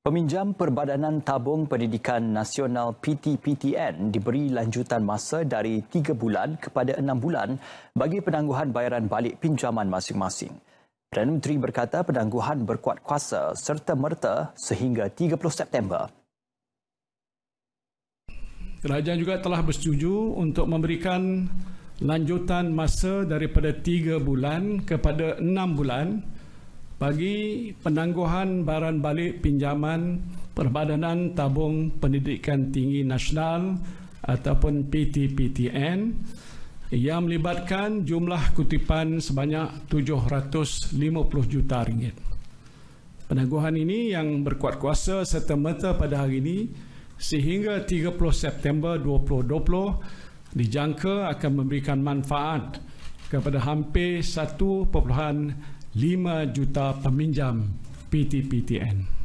Peminjam Perbadanan Tabung Pendidikan Nasional PTPTN diberi lanjutan masa dari 3 bulan kepada 6 bulan bagi penangguhan bayaran balik pinjaman masing-masing. Perdana Menteri berkata penangguhan berkuat kuasa serta merta sehingga 30 September. Kerajaan juga telah bersetuju untuk memberikan lanjutan masa daripada 3 bulan kepada 6 bulan bagi penangguhan baran balik pinjaman Perbadanan Tabung Pendidikan Tinggi Nasional ataupun PTPTN yang melibatkan jumlah kutipan sebanyak 750 juta ringgit. Penangguhan ini yang berkuat kuasa serta merta pada hari ini sehingga 30 September 2020 dijangka akan memberikan manfaat kepada hampir 1.5 juta peminjam PTPTN.